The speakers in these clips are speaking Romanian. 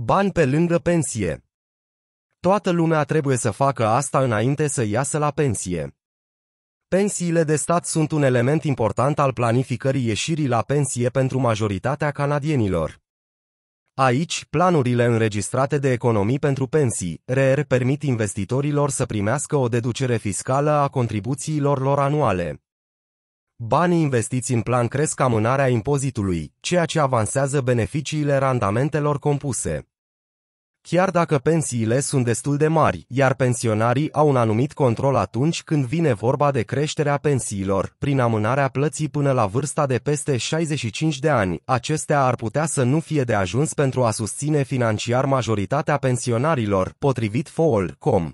Bani pe lângă pensie. Toată lumea trebuie să facă asta înainte să iasă la pensie. Pensiile de stat sunt un element important al planificării ieșirii la pensie pentru majoritatea canadienilor. Aici, planurile înregistrate de economii pentru pensii, RER, permit investitorilor să primească o deducere fiscală a contribuțiilor lor anuale. Banii investiți în plan cresc amânarea impozitului, ceea ce avansează beneficiile randamentelor compuse. Chiar dacă pensiile sunt destul de mari, iar pensionarii au un anumit control atunci când vine vorba de creșterea pensiilor, prin amânarea plății până la vârsta de peste 65 de ani, acestea ar putea să nu fie de ajuns pentru a susține financiar majoritatea pensionarilor, potrivit FOL.com.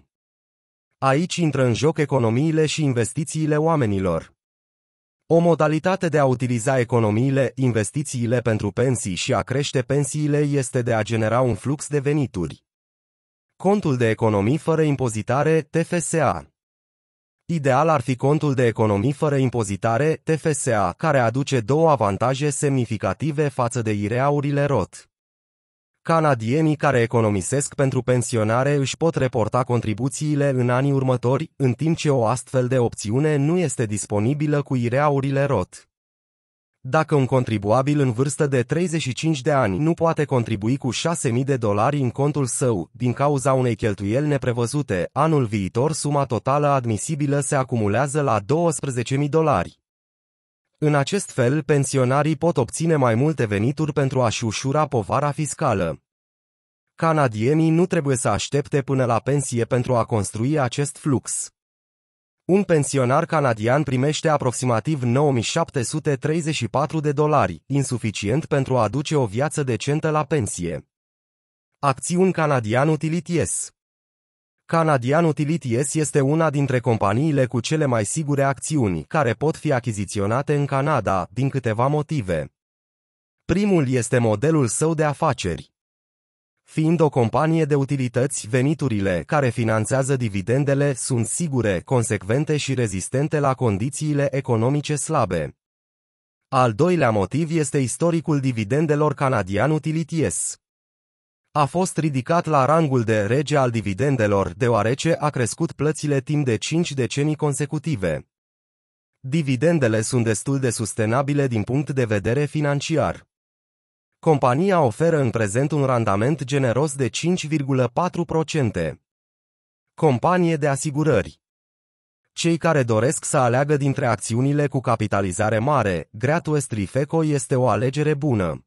Aici intră în joc economiile și investițiile oamenilor. O modalitate de a utiliza economiile, investițiile pentru pensii și a crește pensiile este de a genera un flux de venituri. Contul de economii fără impozitare, TFSA Ideal ar fi contul de economii fără impozitare, TFSA, care aduce două avantaje semnificative față de IREA-urile ROT. Canadienii care economisesc pentru pensionare își pot reporta contribuțiile în anii următori, în timp ce o astfel de opțiune nu este disponibilă cu ireaurile ROT. Dacă un contribuabil în vârstă de 35 de ani nu poate contribui cu 6.000 de dolari în contul său din cauza unei cheltuieli neprevăzute, anul viitor suma totală admisibilă se acumulează la 12.000 dolari. În acest fel, pensionarii pot obține mai multe venituri pentru a-și ușura povara fiscală. Canadienii nu trebuie să aștepte până la pensie pentru a construi acest flux. Un pensionar canadian primește aproximativ 9734 de dolari, insuficient pentru a aduce o viață decentă la pensie. Acțiuni canadian utilities Canadian Utilities este una dintre companiile cu cele mai sigure acțiuni care pot fi achiziționate în Canada, din câteva motive. Primul este modelul său de afaceri. Fiind o companie de utilități, veniturile care finanțează dividendele sunt sigure, consecvente și rezistente la condițiile economice slabe. Al doilea motiv este istoricul dividendelor Canadian Utilities a fost ridicat la rangul de rege al dividendelor deoarece a crescut plățile timp de 5 decenii consecutive. Dividendele sunt destul de sustenabile din punct de vedere financiar. Compania oferă în prezent un randament generos de 5,4%. Companie de asigurări cei care doresc să aleagă dintre acțiunile cu capitalizare mare, Great West Rifeco este o alegere bună.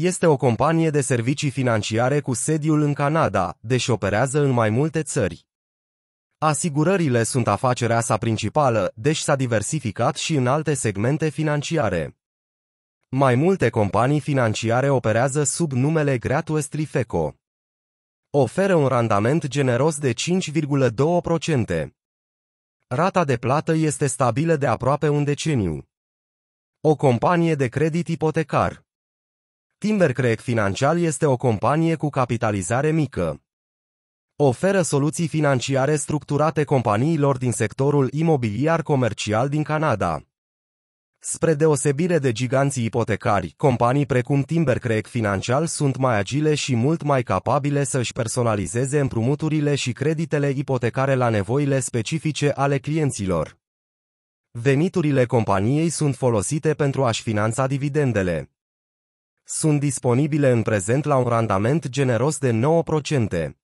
Este o companie de servicii financiare cu sediul în Canada, deși operează în mai multe țări. Asigurările sunt afacerea sa principală, deși s-a diversificat și în alte segmente financiare. Mai multe companii financiare operează sub numele Gratuest Rifeco. Oferă un randament generos de 5,2%. Rata de plată este stabilă de aproape un deceniu. O companie de credit ipotecar. Timbercreek Financial este o companie cu capitalizare mică. Oferă soluții financiare structurate companiilor din sectorul imobiliar comercial din Canada. Spre deosebire de giganții ipotecari, companii precum Timbercreek Financial sunt mai agile și mult mai capabile să-și personalizeze împrumuturile și creditele ipotecare la nevoile specifice ale clienților. Veniturile companiei sunt folosite pentru a-și finanța dividendele sunt disponibile în prezent la un randament generos de 9%.